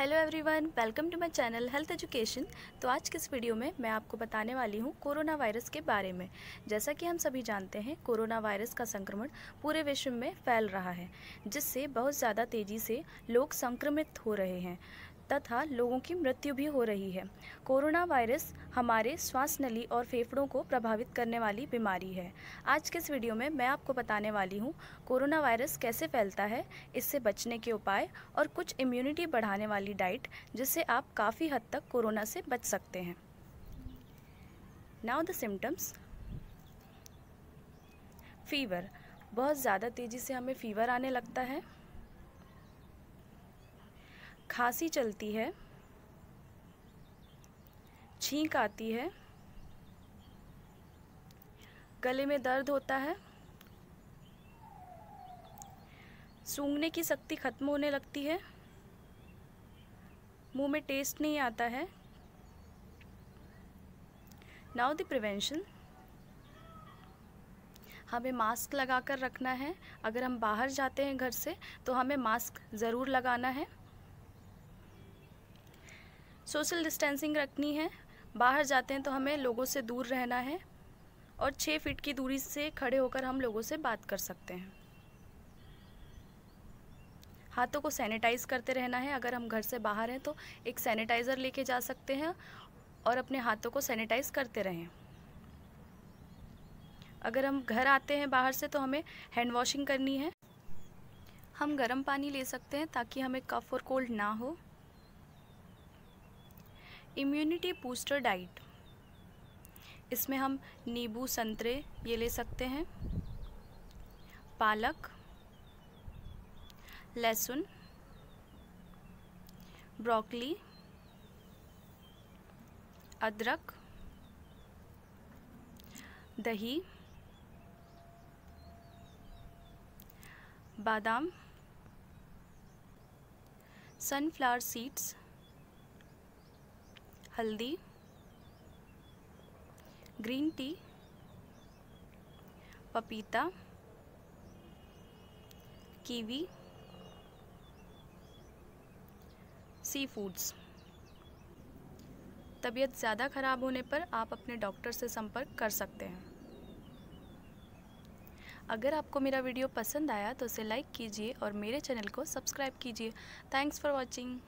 hello everyone welcome to my channel health education तो आज के इस वीडियो में मैं आपको बताने वाली हूँ कोरोना वायरस के बारे में जैसा कि हम सभी जानते हैं कोरोना वायरस का संक्रमण पूरे विश्व में फैल रहा है जिससे बहुत ज़्यादा तेज़ी से लोग संक्रमित हो रहे हैं लगता था लोगों की मृत्यु भी हो रही है कोरोना वायरस हमारे श्वास नली और फेफड़ों को प्रभावित करने वाली बीमारी है आज के इस वीडियो में मैं आपको बताने वाली हूँ कोरोना वायरस कैसे फैलता है इससे बचने के उपाय और कुछ इम्यूनिटी बढ़ाने वाली डाइट जिससे आप काफ़ी हद तक कोरोना से बच सकते हैं नाउ द सिम्टम्स फीवर बहुत ज़्यादा तेज़ी से हमें फीवर आने लगता है खांसी चलती है छींक आती है गले में दर्द होता है सूंघने की शक्ति खत्म होने लगती है मुंह में टेस्ट नहीं आता है नाउ द प्रिवेंशन हमें मास्क लगाकर रखना है अगर हम बाहर जाते हैं घर से तो हमें मास्क ज़रूर लगाना है सोशल डिस्टेंसिंग रखनी है बाहर जाते हैं तो हमें लोगों से दूर रहना है और छः फीट की दूरी से खड़े होकर हम लोगों से बात कर सकते हैं हाथों को सैनिटाइज करते रहना है अगर हम घर से बाहर हैं तो एक सैनिटाइज़र लेके जा सकते हैं और अपने हाथों को सैनिटाइज करते रहें अगर हम घर आते हैं बाहर से तो हमें हैंड वॉशिंग करनी है हम गर्म पानी ले सकते हैं ताकि हमें कफ़ और कोल्ड ना हो इम्यूनिटी बूस्टर डाइट इसमें हम नींबू संतरे ये ले सकते हैं पालक लहसुन ब्रोकली अदरक दही बादाम सनफ्लावर सीड्स हल्दी ग्रीन टी पपीता कीवी सी फूड्स तबीयत ज़्यादा ख़राब होने पर आप अपने डॉक्टर से संपर्क कर सकते हैं अगर आपको मेरा वीडियो पसंद आया तो उसे लाइक कीजिए और मेरे चैनल को सब्सक्राइब कीजिए थैंक्स फॉर वॉचिंग